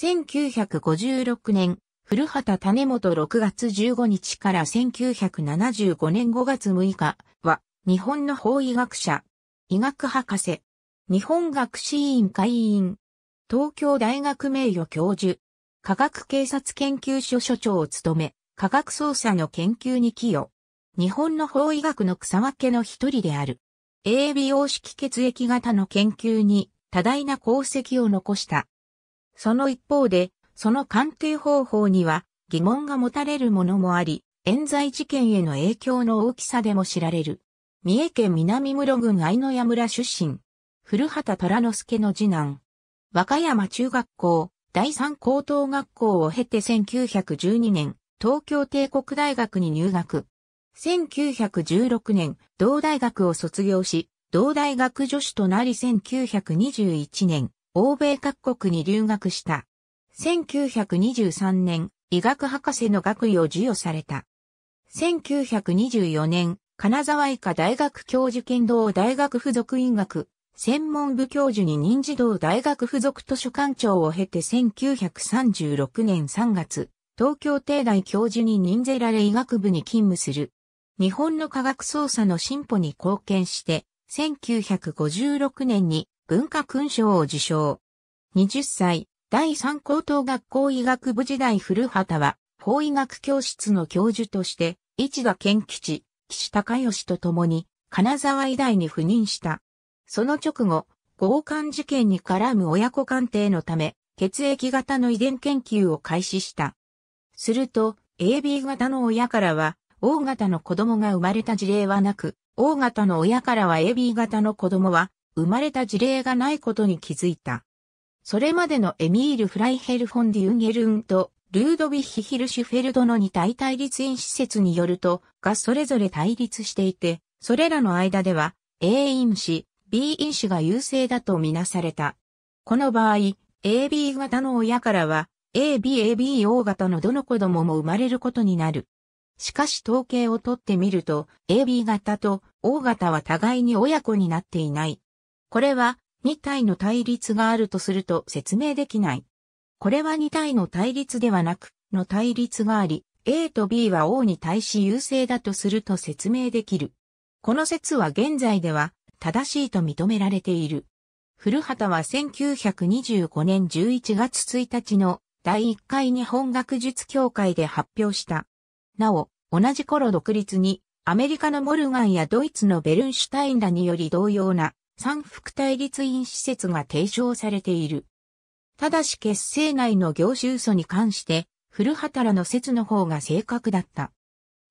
1956年、古畑種元6月15日から1975年5月6日は、日本の法医学者、医学博士、日本学士院会員、東京大学名誉教授、科学警察研究所所長を務め、科学捜査の研究に寄与。日本の法医学の草分けの一人である。AB 様式血液型の研究に多大な功績を残した。その一方で、その鑑定方法には疑問が持たれるものもあり、冤罪事件への影響の大きさでも知られる。三重県南室郡愛の屋村出身。古畑虎之助の次男。和歌山中学校、第三高等学校を経て1912年、東京帝国大学に入学。1916年、同大学を卒業し、同大学助手となり1921年、欧米各国に留学した。1923年、医学博士の学位を授与された。1924年、金沢医科大学教授剣道大学附属医学、専門部教授に任児堂大学附属図書館長を経て1936年3月、東京帝大教授に任ぜられ医学部に勤務する。日本の科学捜査の進歩に貢献して、1956年に文化勲章を受賞。20歳、第三高等学校医学部時代古畑は、法医学教室の教授として、市田健吉、岸高義と共に、金沢医大に赴任した。その直後、強姦事件に絡む親子鑑定のため、血液型の遺伝研究を開始した。すると、AB 型の親からは、O 型の子供が生まれた事例はなく、O 型の親からは AB 型の子供は生まれた事例がないことに気づいた。それまでのエミール・フライヘル・フォン・デュンゲルンとルードヴィヒ・ヒルシュフェルドの2大対立院施設によると、がそれぞれ対立していて、それらの間では A 因子、B 因子が優勢だとみなされた。この場合、AB 型の親からは、ABABO 型のどの子供も生まれることになる。しかし統計を取ってみると、AB 型と O 型は互いに親子になっていない。これは2体の対立があるとすると説明できない。これは2体の対立ではなく、の対立があり、A と B は O に対し優勢だとすると説明できる。この説は現在では正しいと認められている。古畑は1925年11月1日の第1回日本学術協会で発表した。なお、同じ頃独立にアメリカのモルガンやドイツのベルンシュタインらにより同様な三副対立院施設が提唱されている。ただし結成内の業種素に関して、古畑らの説の方が正確だった。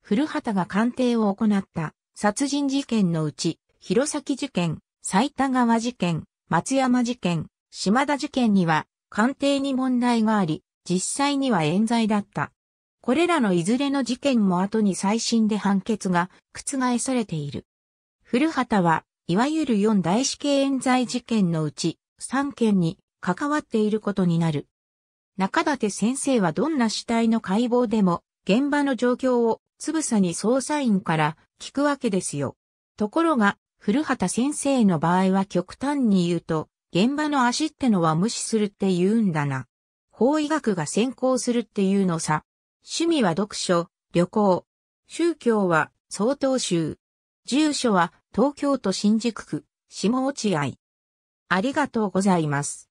古畑が鑑定を行った殺人事件のうち、弘前事件、埼玉川事件、松山事件、島田事件には鑑定に問題があり、実際には冤罪だった。これらのいずれの事件も後に最新で判決が覆されている。古畑はいわゆる四大死刑冤罪事件のうち三件に関わっていることになる。中立先生はどんな死体の解剖でも現場の状況をつぶさに捜査員から聞くわけですよ。ところが、古畑先生の場合は極端に言うと、現場の足ってのは無視するって言うんだな。法医学が先行するっていうのさ。趣味は読書、旅行。宗教は相当集。住所は東京都新宿区、下落合。ありがとうございます。